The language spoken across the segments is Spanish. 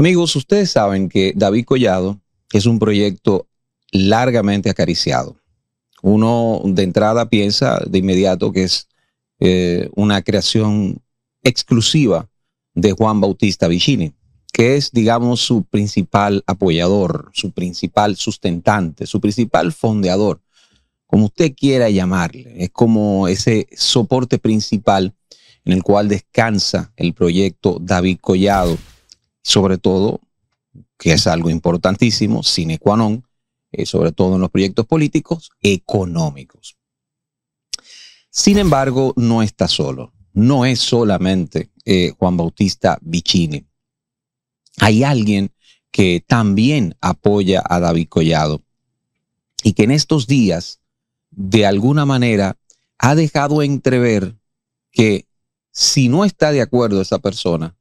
Amigos, ustedes saben que David Collado es un proyecto largamente acariciado. Uno de entrada piensa de inmediato que es eh, una creación exclusiva de Juan Bautista Vicini, que es, digamos, su principal apoyador, su principal sustentante, su principal fondeador, como usted quiera llamarle. Es como ese soporte principal en el cual descansa el proyecto David Collado sobre todo, que es algo importantísimo, sine qua non, eh, sobre todo en los proyectos políticos, económicos. Sin embargo, no está solo. No es solamente eh, Juan Bautista Vicini. Hay alguien que también apoya a David Collado y que en estos días, de alguna manera, ha dejado entrever que si no está de acuerdo esa persona,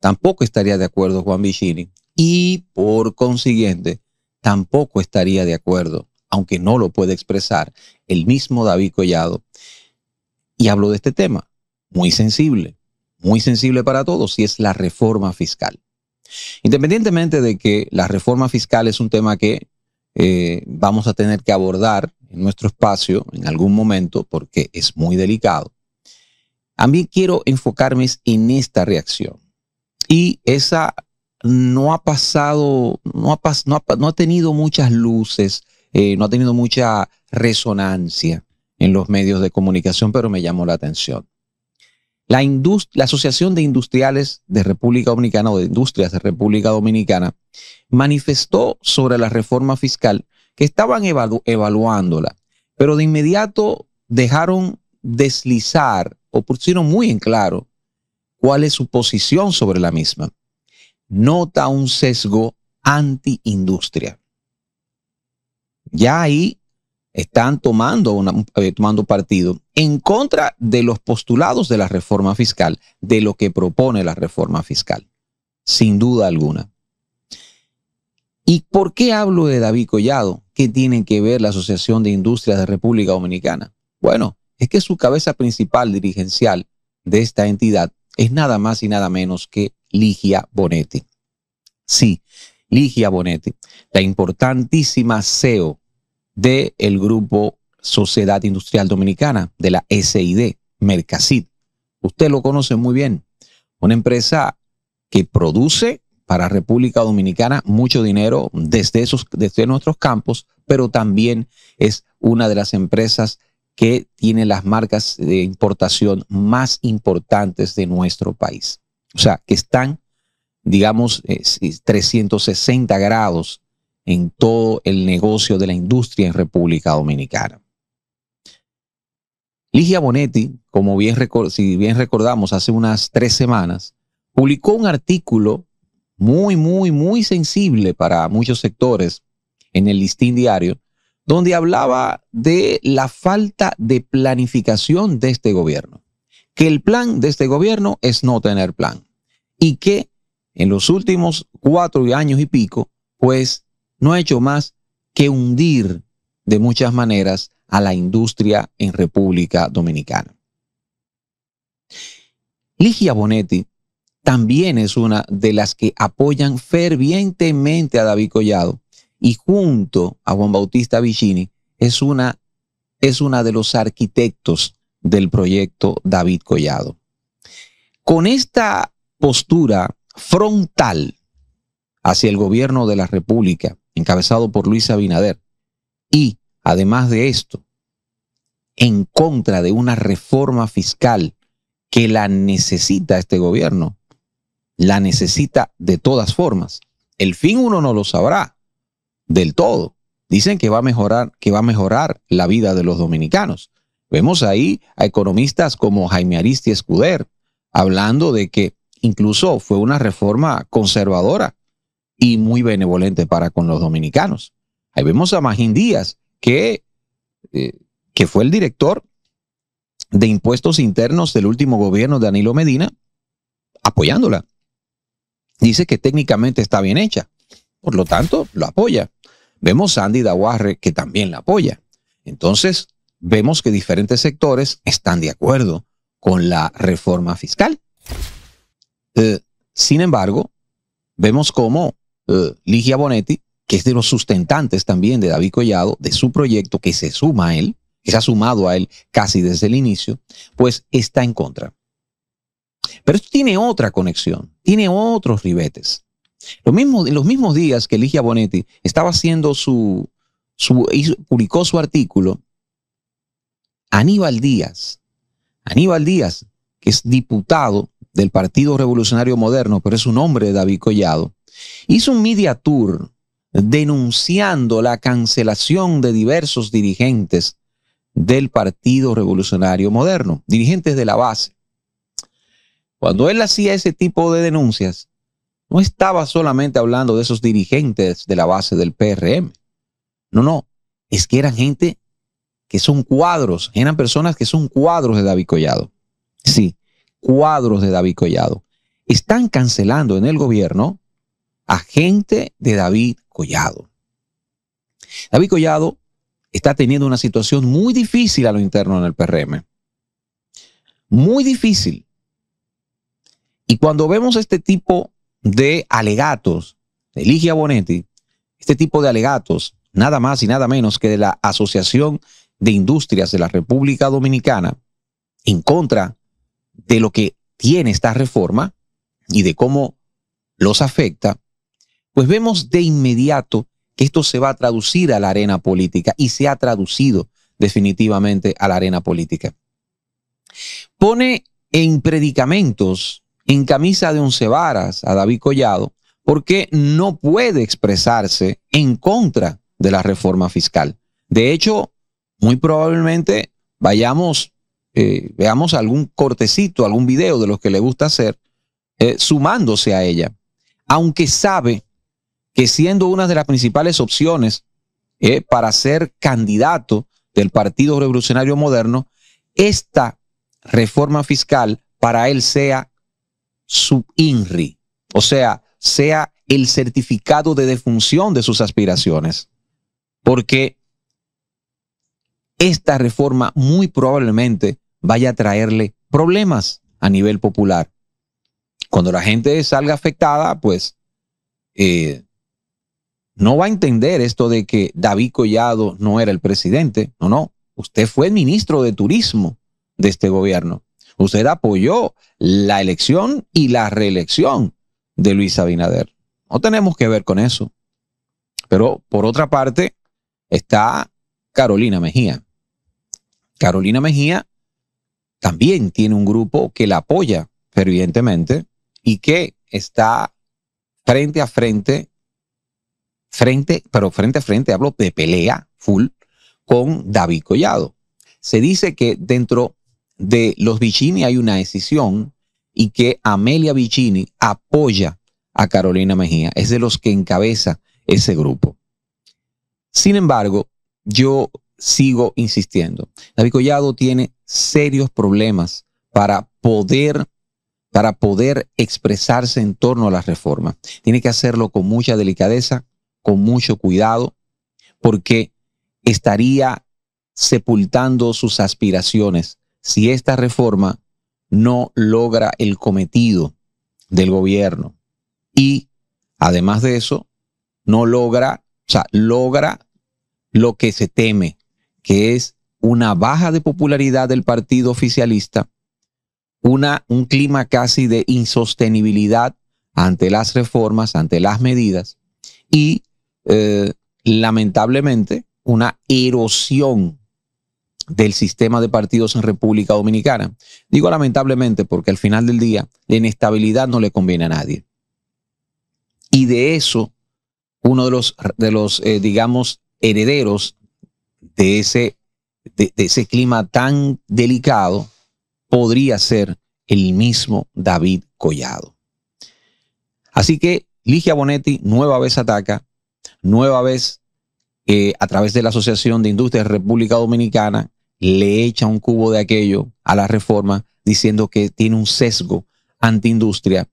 tampoco estaría de acuerdo Juan Vicini y por consiguiente tampoco estaría de acuerdo, aunque no lo puede expresar, el mismo David Collado. Y hablo de este tema, muy sensible, muy sensible para todos, y es la reforma fiscal. Independientemente de que la reforma fiscal es un tema que eh, vamos a tener que abordar en nuestro espacio en algún momento porque es muy delicado, también quiero enfocarme en esta reacción y esa no ha pasado, no ha, tenido muchas luces, eh, no ha tenido mucha resonancia en los medios de comunicación, pero me llamó la atención. La, Asociación de Industriales de República Dominicana o de Industrias de República Dominicana manifestó sobre la reforma fiscal que estaban evaluándola, pero de inmediato dejaron deslizar o pusieron muy en claro cuál es su posición sobre la misma. Nota un sesgo anti-industria. Ya ahí están tomando, una, eh, tomando partido en contra de los postulados de la reforma fiscal, de lo que propone la reforma fiscal, sin duda alguna. ¿Y por qué hablo de David Collado? ¿Qué tiene que ver la Asociación de Industrias de República Dominicana? Bueno, es que su cabeza principal dirigencial de esta entidad es nada más y nada menos que Ligia Bonetti. Sí, Ligia Bonetti, la importantísima CEO del el grupo Sociedad Industrial Dominicana, de la SID, Mercasit. Usted lo conoce muy bien, una empresa que produce para República Dominicana mucho dinero desde, esos, desde nuestros campos, pero también es una de las empresas que tiene las marcas de importación más importantes de nuestro país. O sea, que están, digamos, 360 grados en todo el negocio de la industria en República Dominicana. Ligia Bonetti, como bien, si bien recordamos hace unas tres semanas, publicó un artículo muy, muy, muy sensible para muchos sectores en el listín diario, donde hablaba de la falta de planificación de este gobierno, que el plan de este gobierno es no tener plan y que en los últimos cuatro años y pico, pues no ha hecho más que hundir de muchas maneras a la industria en República Dominicana. Ligia Bonetti también es una de las que apoyan fervientemente a David Collado y junto a Juan Bautista Vicini es una, es una de los arquitectos del proyecto David Collado. Con esta postura frontal hacia el gobierno de la República, encabezado por Luis Abinader, y además de esto, en contra de una reforma fiscal que la necesita este gobierno, la necesita de todas formas. El fin uno no lo sabrá, del todo. Dicen que va a mejorar, que va a mejorar la vida de los dominicanos. Vemos ahí a economistas como Jaime Aristi Escuder hablando de que incluso fue una reforma conservadora y muy benevolente para con los dominicanos. Ahí vemos a Magín Díaz, que, eh, que fue el director de impuestos internos del último gobierno de Danilo Medina, apoyándola. Dice que técnicamente está bien hecha, por lo tanto, lo apoya. Vemos a Andy Dawarre que también la apoya. Entonces, vemos que diferentes sectores están de acuerdo con la reforma fiscal. Eh, sin embargo, vemos como eh, Ligia Bonetti, que es de los sustentantes también de David Collado, de su proyecto, que se suma a él, que se ha sumado a él casi desde el inicio, pues está en contra. Pero esto tiene otra conexión, tiene otros ribetes. Los mismos, en los mismos días que Ligia Bonetti estaba haciendo su, su publicó su artículo, Aníbal Díaz, Aníbal Díaz, que es diputado del Partido Revolucionario Moderno, pero es un hombre de David Collado, hizo un media tour denunciando la cancelación de diversos dirigentes del Partido Revolucionario Moderno, dirigentes de la base. Cuando él hacía ese tipo de denuncias, no estaba solamente hablando de esos dirigentes de la base del PRM. No, no, es que eran gente que son cuadros, eran personas que son cuadros de David Collado. Sí, cuadros de David Collado. Están cancelando en el gobierno a gente de David Collado. David Collado está teniendo una situación muy difícil a lo interno en el PRM. Muy difícil. Y cuando vemos este tipo de alegatos de Ligia Bonetti, este tipo de alegatos, nada más y nada menos que de la Asociación de Industrias de la República Dominicana, en contra de lo que tiene esta reforma y de cómo los afecta, pues vemos de inmediato que esto se va a traducir a la arena política y se ha traducido definitivamente a la arena política. Pone en predicamentos en camisa de once varas a David Collado porque no puede expresarse en contra de la reforma fiscal. De hecho, muy probablemente vayamos, eh, veamos algún cortecito, algún video de los que le gusta hacer, eh, sumándose a ella, aunque sabe que siendo una de las principales opciones eh, para ser candidato del Partido Revolucionario Moderno, esta reforma fiscal para él sea su inri o sea, sea el certificado de defunción de sus aspiraciones, porque esta reforma muy probablemente vaya a traerle problemas a nivel popular. Cuando la gente salga afectada, pues eh, no va a entender esto de que David Collado no era el presidente, no, no, usted fue el ministro de Turismo de este gobierno. Usted apoyó la elección y la reelección de Luis Abinader. No tenemos que ver con eso. Pero por otra parte está Carolina Mejía. Carolina Mejía también tiene un grupo que la apoya fervientemente y que está frente a frente, frente, pero frente a frente, hablo de pelea full con David Collado. Se dice que dentro de los Vicini hay una decisión y que Amelia Vicini apoya a Carolina Mejía. Es de los que encabeza ese grupo. Sin embargo, yo sigo insistiendo. David Collado tiene serios problemas para poder para poder expresarse en torno a las reformas. Tiene que hacerlo con mucha delicadeza, con mucho cuidado, porque estaría sepultando sus aspiraciones si esta reforma no logra el cometido del gobierno y además de eso, no logra, o sea, logra lo que se teme, que es una baja de popularidad del partido oficialista, una, un clima casi de insostenibilidad ante las reformas, ante las medidas y eh, lamentablemente una erosión del sistema de partidos en República Dominicana. Digo lamentablemente porque al final del día la inestabilidad no le conviene a nadie. Y de eso, uno de los, de los eh, digamos, herederos de ese, ese clima tan delicado podría ser el mismo David Collado. Así que Ligia Bonetti nueva vez ataca, nueva vez eh, a través de la Asociación de Industrias República Dominicana, le echa un cubo de aquello a la reforma diciendo que tiene un sesgo anti-industria.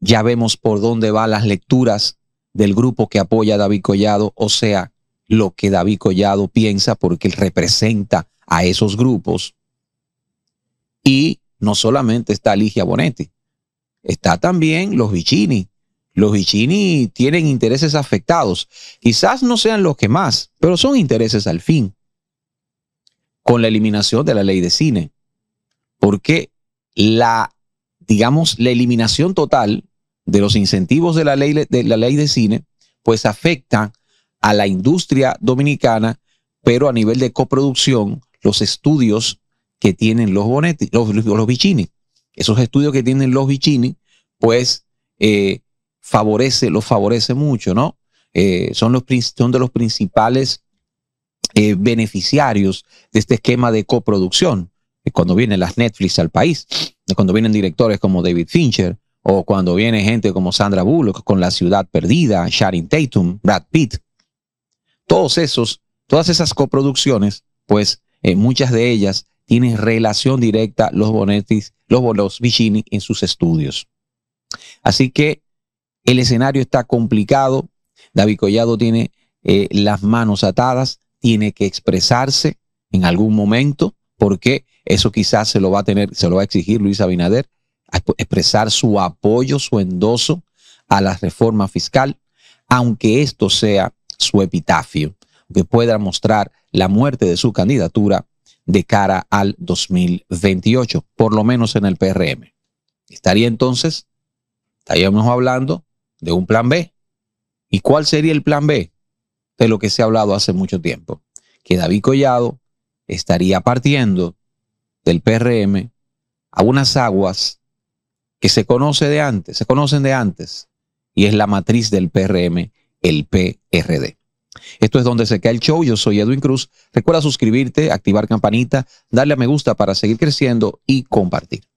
Ya vemos por dónde van las lecturas del grupo que apoya a David Collado, o sea, lo que David Collado piensa porque él representa a esos grupos. Y no solamente está Ligia Bonetti, está también los Vicini. Los Vicini tienen intereses afectados. Quizás no sean los que más, pero son intereses al fin con la eliminación de la ley de cine. Porque la, digamos, la eliminación total de los incentivos de la ley de, la ley de cine, pues afecta a la industria dominicana, pero a nivel de coproducción, los estudios que tienen los bonetti, los, los, Esos estudios que tienen los bichini, pues eh, favorece, los favorece mucho, ¿no? Eh, son, los, son de los principales eh, beneficiarios de este esquema de coproducción, eh, cuando vienen las Netflix al país, eh, cuando vienen directores como David Fincher, o cuando viene gente como Sandra Bullock con La Ciudad Perdida, Sharon Tatum, Brad Pitt. Todos esos, todas esas coproducciones, pues muchas de ellas tienen relación directa los Bonetis, los, los Vicini en sus estudios. Así que el escenario está complicado. David Collado tiene las manos atadas tiene que expresarse en algún momento, porque eso quizás se lo va a tener, se lo va a exigir Luis Abinader, expresar su apoyo, su endoso a la reforma fiscal, aunque esto sea su epitafio, que pueda mostrar la muerte de su candidatura de cara al 2028, por lo menos en el PRM. Estaría entonces, estaríamos hablando de un plan B. ¿Y cuál sería el plan B? de lo que se ha hablado hace mucho tiempo, que David Collado estaría partiendo del PRM a unas aguas que se conoce de antes, se conocen de antes, y es la matriz del PRM, el PRD. Esto es donde se cae el show. Yo soy Edwin Cruz. Recuerda suscribirte, activar campanita, darle a me gusta para seguir creciendo y compartir.